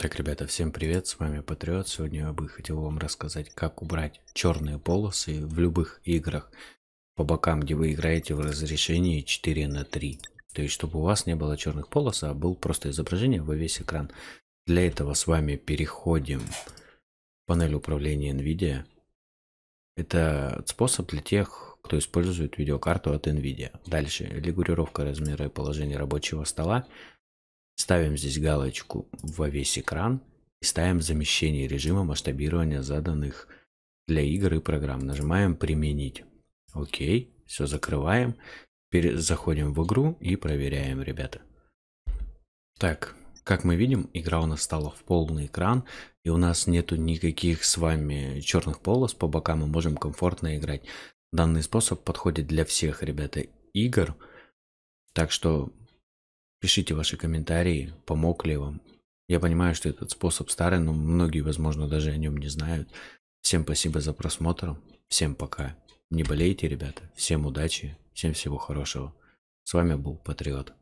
Так, ребята, всем привет, с вами Патриот. Сегодня я бы хотел вам рассказать, как убрать черные полосы в любых играх по бокам, где вы играете в разрешении 4 на 3. То есть, чтобы у вас не было черных полос, а был просто изображение во весь экран. Для этого с вами переходим в панель управления NVIDIA. Это способ для тех, кто использует видеокарту от NVIDIA. Дальше регулировка размера и положения рабочего стола. Ставим здесь галочку во весь экран и ставим замещение режима масштабирования заданных для игр и программ. Нажимаем «Применить». Окей, все закрываем. Теперь заходим в игру и проверяем, ребята. Так, как мы видим, игра у нас стала в полный экран, и у нас нету никаких с вами черных полос по бокам, мы можем комфортно играть. Данный способ подходит для всех, ребята, игр, так что Пишите ваши комментарии, помог ли вам. Я понимаю, что этот способ старый, но многие, возможно, даже о нем не знают. Всем спасибо за просмотр. Всем пока. Не болейте, ребята. Всем удачи. Всем всего хорошего. С вами был Патриот.